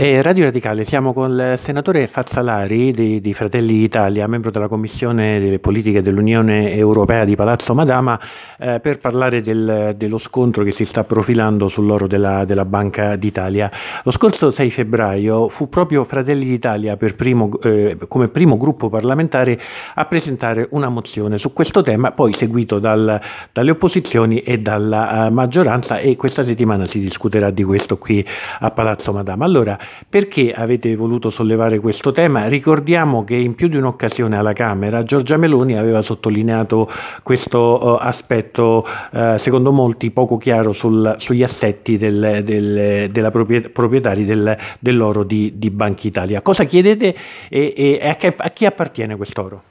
E Radio Radicale, siamo con il senatore Fazzalari di, di, Fratelli Italia, membro della Commissione delle Politiche dell'Unione Europea di Palazzo Madama, eh, per parlare del, dello scontro che si sta profilando sull'oro della, della, Banca d'Italia. Lo scorso 6 febbraio fu proprio Fratelli d'Italia primo, eh, come primo gruppo parlamentare a presentare una mozione su questo tema, poi seguito dal, dalle opposizioni e dalla eh, maggioranza e questa settimana si discuterà di questo qui a Palazzo Madama. Allora, perché avete voluto sollevare questo tema? Ricordiamo che in più di un'occasione alla Camera Giorgia Meloni aveva sottolineato questo uh, aspetto, uh, secondo molti, poco chiaro sul, sugli assetti del, del, della proprietari del, dell'oro di, di Banca Italia. Cosa chiedete e, e a, che, a chi appartiene quest'oro?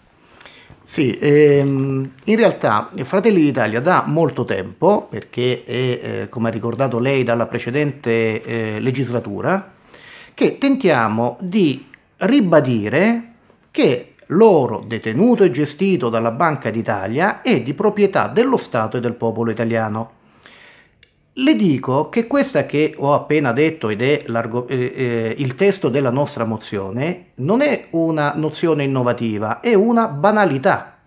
Sì, ehm, in realtà Fratelli d'Italia da molto tempo, perché è, eh, come ha ricordato lei dalla precedente eh, legislatura, che tentiamo di ribadire che l'oro detenuto e gestito dalla Banca d'Italia è di proprietà dello Stato e del popolo italiano. Le dico che questa che ho appena detto ed è eh, eh, il testo della nostra mozione non è una nozione innovativa, è una banalità.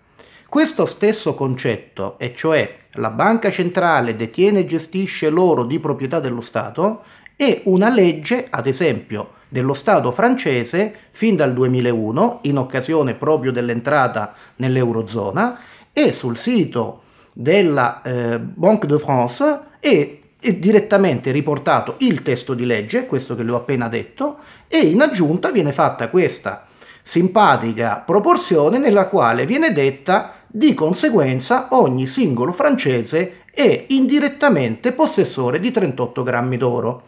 Questo stesso concetto, e cioè la banca centrale detiene e gestisce l'oro di proprietà dello Stato, e una legge, ad esempio, dello Stato francese fin dal 2001, in occasione proprio dell'entrata nell'Eurozona, e sul sito della eh, Banque de France è, è direttamente riportato il testo di legge, questo che le ho appena detto, e in aggiunta viene fatta questa simpatica proporzione nella quale viene detta di conseguenza ogni singolo francese è indirettamente possessore di 38 grammi d'oro.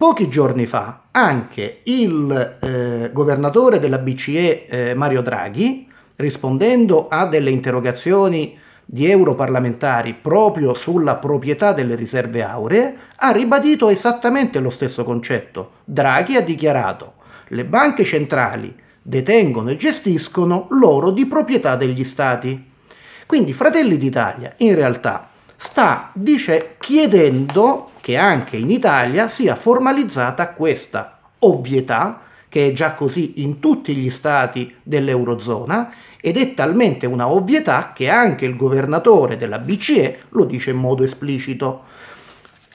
Pochi giorni fa anche il eh, governatore della BCE eh, Mario Draghi, rispondendo a delle interrogazioni di europarlamentari proprio sulla proprietà delle riserve auree, ha ribadito esattamente lo stesso concetto. Draghi ha dichiarato le banche centrali detengono e gestiscono l'oro di proprietà degli stati. Quindi Fratelli d'Italia in realtà sta dice, chiedendo che anche in Italia sia formalizzata questa ovvietà che è già così in tutti gli stati dell'Eurozona ed è talmente una ovvietà che anche il governatore della BCE lo dice in modo esplicito.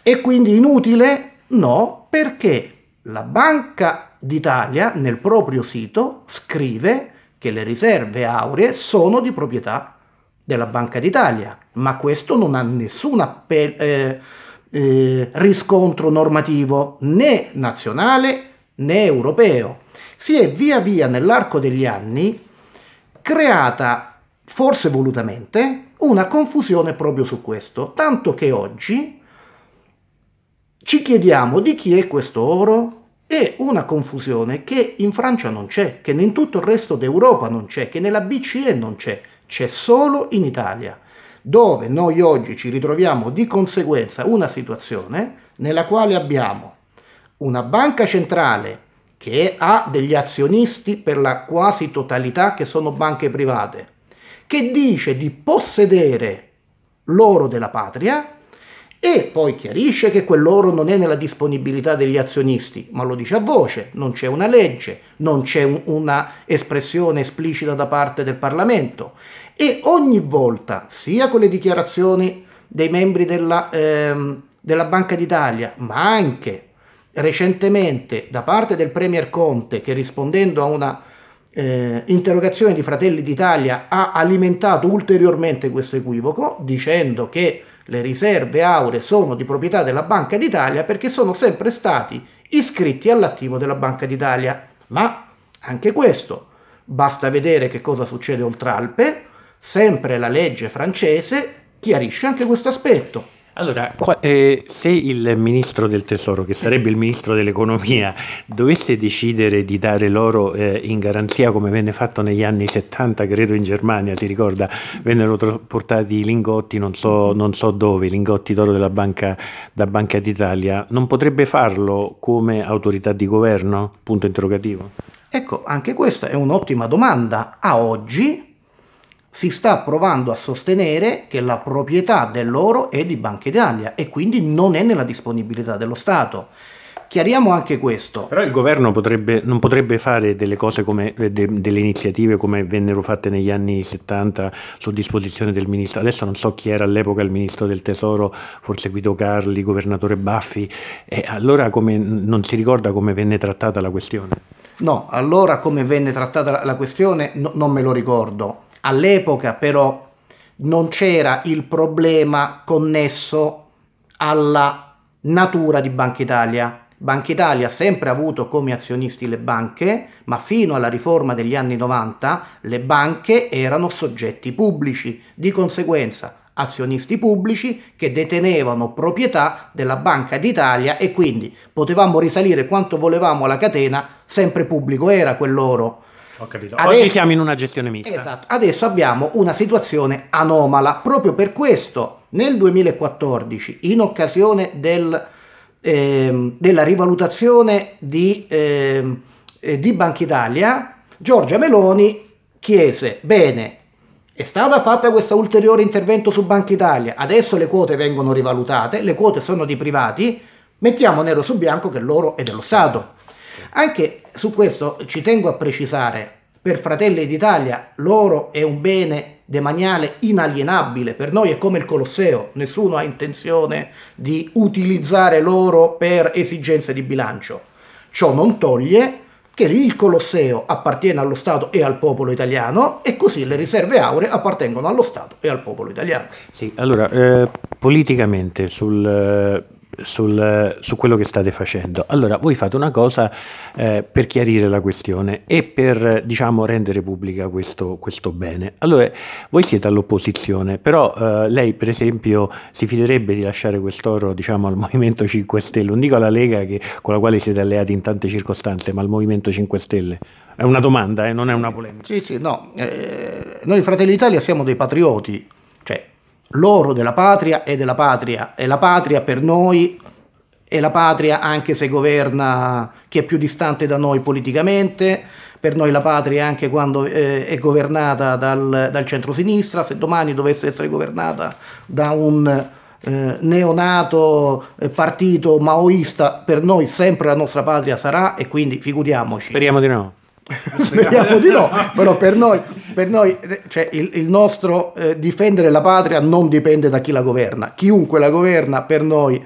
È quindi inutile? No, perché la Banca d'Italia nel proprio sito scrive che le riserve auree sono di proprietà della Banca d'Italia, ma questo non ha nessuna... Pe- eh, eh, riscontro normativo né nazionale né europeo. Si è via via nell'arco degli anni creata, forse volutamente, una confusione proprio su questo, tanto che oggi ci chiediamo di chi è questo oro, e una confusione che in Francia non c'è, che in tutto il resto d'Europa non c'è, che nella BCE non c'è, c'è solo in Italia dove noi oggi ci ritroviamo di conseguenza una situazione nella quale abbiamo una banca centrale che ha degli azionisti per la quasi totalità che sono banche private, che dice di possedere l'oro della patria e poi chiarisce che quell'oro non è nella disponibilità degli azionisti, ma lo dice a voce, non c'è una legge, non c'è un, una espressione esplicita da parte del Parlamento e ogni volta, sia con le dichiarazioni dei membri della, ehm, della Banca d'Italia, ma anche recentemente da parte del Premier Conte che rispondendo a una eh, interrogazione di Fratelli d'Italia ha alimentato ulteriormente questo equivoco dicendo che le riserve auree sono di proprietà della Banca d'Italia perché sono sempre stati iscritti all'attivo della Banca d'Italia. Ma anche questo, basta vedere che cosa succede oltre Alpe, sempre la legge francese chiarisce anche questo aspetto. Allora, qua, eh, se il ministro del tesoro, che sarebbe il ministro dell'economia, dovesse decidere di dare l'oro eh, in garanzia come venne fatto negli anni 70, credo in Germania, ti ricorda, vennero portati i lingotti, non so, non so dove, i lingotti d'oro banca, da Banca d'Italia, non potrebbe farlo come autorità di governo? Punto interrogativo. Ecco, anche questa è un'ottima domanda. A oggi si sta provando a sostenere che la proprietà dell'oro è di Banca Italia e quindi non è nella disponibilità dello Stato. Chiariamo anche questo. Però il governo potrebbe, non potrebbe fare delle cose come eh, de, delle iniziative come vennero fatte negli anni 70 su disposizione del ministro. Adesso non so chi era all'epoca il ministro del tesoro, forse Guido Carli, governatore Baffi. E allora come, non si ricorda come venne trattata la questione? No, allora come venne trattata la questione no, non me lo ricordo, All'epoca però non c'era il problema connesso alla natura di Banca Italia. Banca Italia ha sempre avuto come azionisti le banche, ma fino alla riforma degli anni 90 le banche erano soggetti pubblici, di conseguenza azionisti pubblici che detenevano proprietà della Banca d'Italia e quindi potevamo risalire quanto volevamo alla catena, sempre pubblico era quell'oro ho capito. Adesso, Oggi siamo in una gestione mista. Esatto. Adesso abbiamo una situazione anomala. Proprio per questo, nel 2014, in occasione del, eh, della rivalutazione di, ehm, eh, di Banca Italia, Giorgia Meloni chiese, bene, è stato fatto questo ulteriore intervento su Banca Italia, adesso le quote vengono rivalutate, le quote sono di privati, mettiamo nero su bianco che l'oro è dello Stato. Anche su questo ci tengo a precisare, per Fratelli d'Italia l'oro è un bene demaniale inalienabile, per noi è come il Colosseo, nessuno ha intenzione di utilizzare l'oro per esigenze di bilancio. Ciò non toglie che il Colosseo appartiene allo Stato e al popolo italiano e così le riserve auree appartengono allo Stato e al popolo italiano. Sì, allora, eh, politicamente sul, eh, sul, su quello che state facendo. Allora, voi fate una cosa eh, per chiarire la questione e per diciamo, rendere pubblica questo, questo, bene. Allora, voi siete all'opposizione, però eh, lei per esempio si fiderebbe di lasciare quest'oro diciamo, al Movimento 5 Stelle, non dico alla Lega che, con la quale siete alleati in tante circostanze, ma al Movimento 5 Stelle. È una domanda, eh, non è una polemica. Sì, sì, no. Eh, noi Fratelli Italia siamo dei patrioti, cioè loro della patria e della patria, e la patria per noi è la patria anche se governa chi è più distante da noi politicamente, per noi la patria anche quando eh, è governata dal, dal centro-sinistra, se domani dovesse essere governata da un eh, neonato eh, partito maoista, per noi sempre la nostra patria sarà e quindi figuriamoci. Speriamo di no speriamo di no, però per noi, per noi cioè, il, il, nostro eh, difendere la patria non dipende da chi la governa, chiunque la governa per noi è,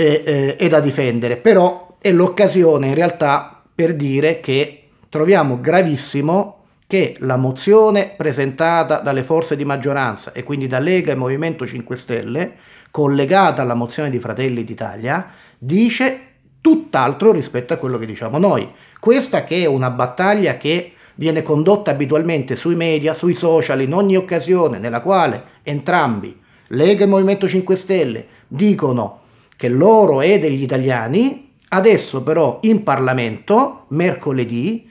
eh, è, eh, è da difendere, però è l'occasione in realtà per dire che troviamo gravissimo che la mozione presentata dalle forze di maggioranza e quindi da Lega e Movimento 5 Stelle, collegata alla mozione di Fratelli d'Italia, dice tutt'altro rispetto a quello che diciamo noi. Questa che è una battaglia che viene condotta abitualmente sui media, sui social, in ogni occasione nella quale entrambi, Lega e Movimento 5 Stelle, dicono che l'oro è degli italiani, adesso però in Parlamento, mercoledì,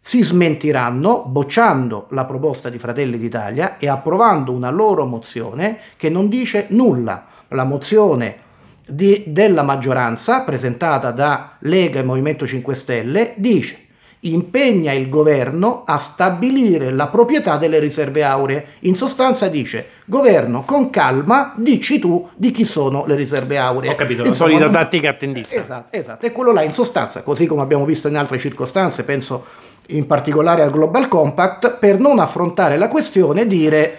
si smentiranno bocciando la proposta di Fratelli d'Italia e approvando una loro mozione che non dice nulla. La mozione di, della maggioranza presentata da Lega e Movimento 5 Stelle dice impegna il governo a stabilire la proprietà delle riserve auree. In sostanza dice, governo, con calma, dici tu di chi sono le riserve auree. Ho capito, la Insomma, solita tattica attendista. Esatto, esatto. E quello là in sostanza, così come abbiamo visto in altre circostanze, penso in particolare al Global Compact, per non affrontare la questione dire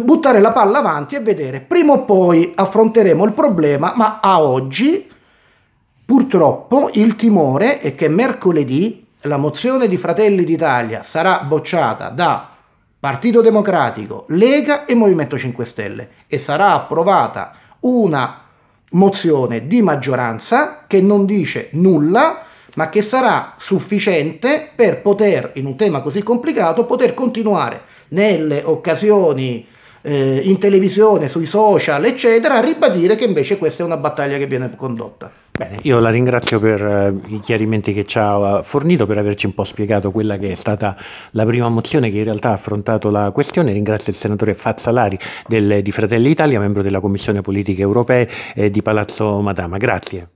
buttare la palla avanti e vedere, prima o poi affronteremo il problema, ma a oggi purtroppo il timore è che mercoledì la mozione di Fratelli d'Italia sarà bocciata da Partito Democratico, Lega e Movimento 5 Stelle e sarà approvata una mozione di maggioranza che non dice nulla ma che sarà sufficiente per poter, in un tema così complicato, poter continuare nelle occasioni eh, in televisione, sui social, eccetera, a ribadire che invece questa è una battaglia che viene condotta. Bene, io la ringrazio per eh, i chiarimenti che ci ha eh, fornito, per averci un po' spiegato quella che è stata la prima mozione che in realtà ha affrontato la questione. Ringrazio il senatore Fazzalari del, di Fratelli Italia, membro della Commissione Politiche Europee eh, di Palazzo Madama. Grazie.